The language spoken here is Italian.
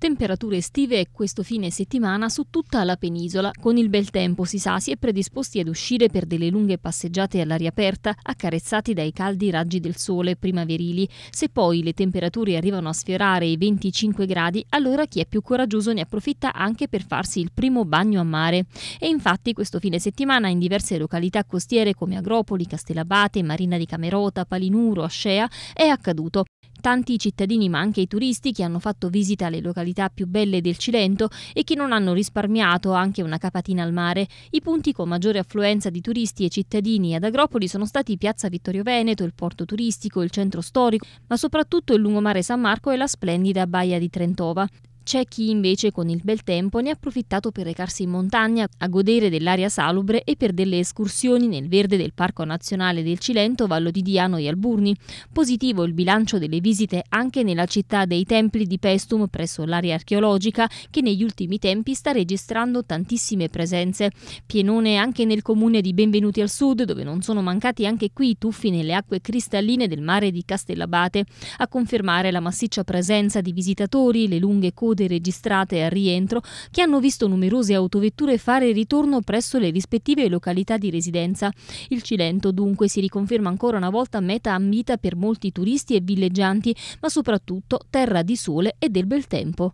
Temperature estive questo fine settimana su tutta la penisola. Con il bel tempo si sa si è predisposti ad uscire per delle lunghe passeggiate all'aria aperta, accarezzati dai caldi raggi del sole primaverili. Se poi le temperature arrivano a sfiorare i 25 gradi, allora chi è più coraggioso ne approfitta anche per farsi il primo bagno a mare. E infatti questo fine settimana in diverse località costiere come Agropoli, Castellabate, Marina di Camerota, Palinuro, Ascea è accaduto. Tanti cittadini ma anche i turisti che hanno fatto visita alle località più belle del Cilento e che non hanno risparmiato anche una capatina al mare. I punti con maggiore affluenza di turisti e cittadini ad Agropoli sono stati Piazza Vittorio Veneto, il porto turistico, il centro storico, ma soprattutto il lungomare San Marco e la splendida baia di Trentova. C'è chi invece con il bel tempo ne ha approfittato per recarsi in montagna, a godere dell'aria salubre e per delle escursioni nel verde del Parco Nazionale del Cilento, Vallo di Diano e Alburni. Positivo il bilancio delle visite anche nella città dei Templi di Pestum presso l'area archeologica che negli ultimi tempi sta registrando tantissime presenze. Pienone anche nel comune di Benvenuti al Sud dove non sono mancati anche qui i tuffi nelle acque cristalline del mare di Castellabate, a confermare la massiccia presenza di visitatori, le lunghe code code registrate al rientro che hanno visto numerose autovetture fare ritorno presso le rispettive località di residenza. Il Cilento dunque si riconferma ancora una volta meta ambita per molti turisti e villeggianti, ma soprattutto terra di sole e del bel tempo.